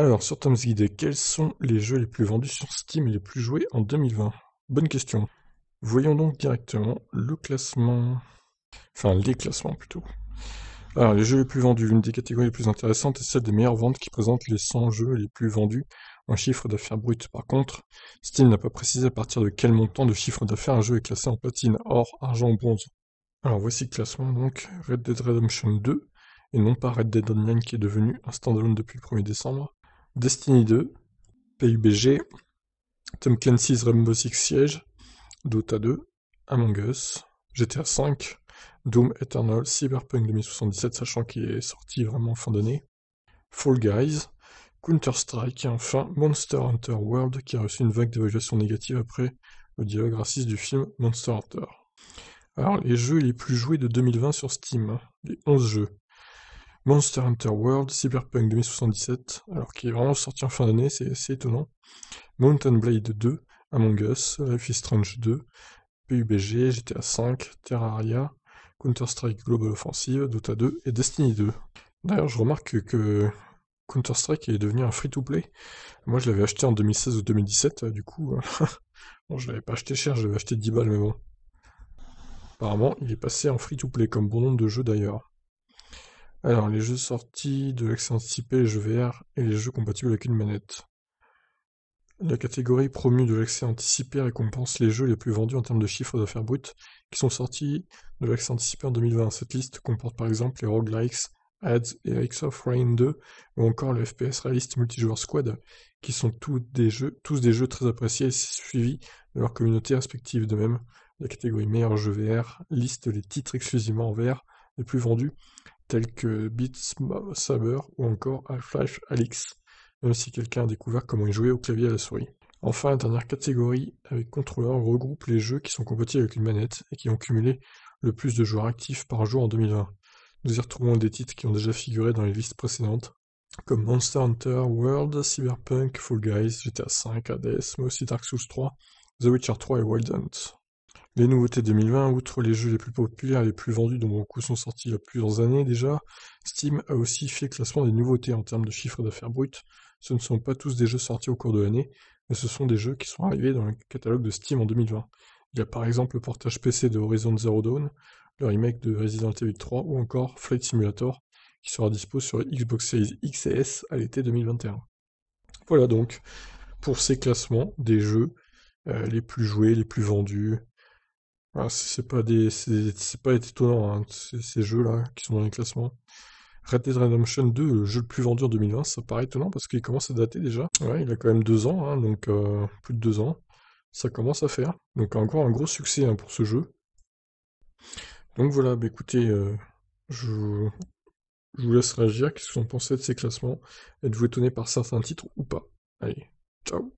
Alors, sur Tom's Guide, quels sont les jeux les plus vendus sur Steam et les plus joués en 2020 Bonne question. Voyons donc directement le classement. Enfin, les classements plutôt. Alors, les jeux les plus vendus, l'une des catégories les plus intéressantes est celle des meilleures ventes qui présente les 100 jeux les plus vendus en chiffre d'affaires brut. Par contre, Steam n'a pas précisé à partir de quel montant de chiffre d'affaires un jeu est classé en platine, or argent ou bronze. Alors voici le classement donc Red Dead Redemption 2, et non pas Red Dead Online qui est devenu un standalone depuis le 1er décembre, Destiny 2, PUBG, Tom Clancy's Rainbow Six Siege, Dota 2, Among Us, GTA 5, Doom Eternal, Cyberpunk 2077, sachant qu'il est sorti vraiment fin d'année, Fall Guys, Counter-Strike et enfin Monster Hunter World qui a reçu une vague d'évaluation négative après le dialogue raciste du film Monster Hunter. Alors les jeux les plus joués de 2020 sur Steam, hein, les 11 jeux. Monster Hunter World, Cyberpunk 2077, alors qui est vraiment sorti en fin d'année, c'est assez étonnant. Mountain Blade 2, Among Us, Life is Strange 2, PUBG, GTA V, Terraria, Counter-Strike Global Offensive, Dota 2 et Destiny 2. D'ailleurs, je remarque que Counter-Strike est devenu un free-to-play. Moi, je l'avais acheté en 2016 ou 2017, du coup, euh, bon, je l'avais pas acheté cher, je l'avais acheté 10 balles, mais bon. Apparemment, il est passé en free-to-play, comme bon nombre de jeux d'ailleurs. Alors, les jeux sortis de l'accès anticipé, les jeux VR et les jeux compatibles avec une manette. La catégorie promue de l'accès anticipé récompense les jeux les plus vendus en termes de chiffre d'affaires brut qui sont sortis de l'accès anticipé en 2020. Cette liste comporte par exemple les roguelikes, Ads et X of Rain 2 ou encore le FPS réaliste multijoueur Squad qui sont tous des jeux, tous des jeux très appréciés et suivis de leur communauté respective. De même, la catégorie meilleur jeu VR liste les titres exclusivement en VR les plus vendus tels que Beat Saber ou encore Half-Life Alix, même si quelqu'un a découvert comment y jouer au clavier à la souris. Enfin, la dernière catégorie avec contrôleur regroupe les jeux qui sont compatibles avec une manette et qui ont cumulé le plus de joueurs actifs par jour en 2020. Nous y retrouvons des titres qui ont déjà figuré dans les listes précédentes, comme Monster Hunter World, Cyberpunk, Fall Guys, GTA V, ADS, mais aussi Dark Souls 3, The Witcher 3 et Wild Hunt. Les nouveautés 2020, outre les jeux les plus populaires et les plus vendus dont beaucoup sont sortis il y a plusieurs années déjà, Steam a aussi fait classement des nouveautés en termes de chiffre d'affaires brut. Ce ne sont pas tous des jeux sortis au cours de l'année, mais ce sont des jeux qui sont arrivés dans le catalogue de Steam en 2020. Il y a par exemple le portage PC de Horizon Zero Dawn, le remake de Resident Evil 3 ou encore Flight Simulator, qui sera dispo sur Xbox Series X et S à l'été 2021. Voilà donc pour ces classements des jeux euh, les plus joués, les plus vendus, ah, c'est pas des, c'est pas étonnant, hein, ces, jeux-là qui sont dans les classements. Red Dead Redemption 2, le jeu le plus vendu en 2020, ça paraît étonnant parce qu'il commence à dater déjà. Ouais, il a quand même deux ans, hein, donc euh, plus de deux ans. Ça commence à faire. Donc encore un gros succès hein, pour ce jeu. Donc voilà, bah écoutez, euh, je, je, vous laisse réagir. Qu'est-ce que vous en pensez de ces classements Êtes-vous étonné par certains titres ou pas Allez, ciao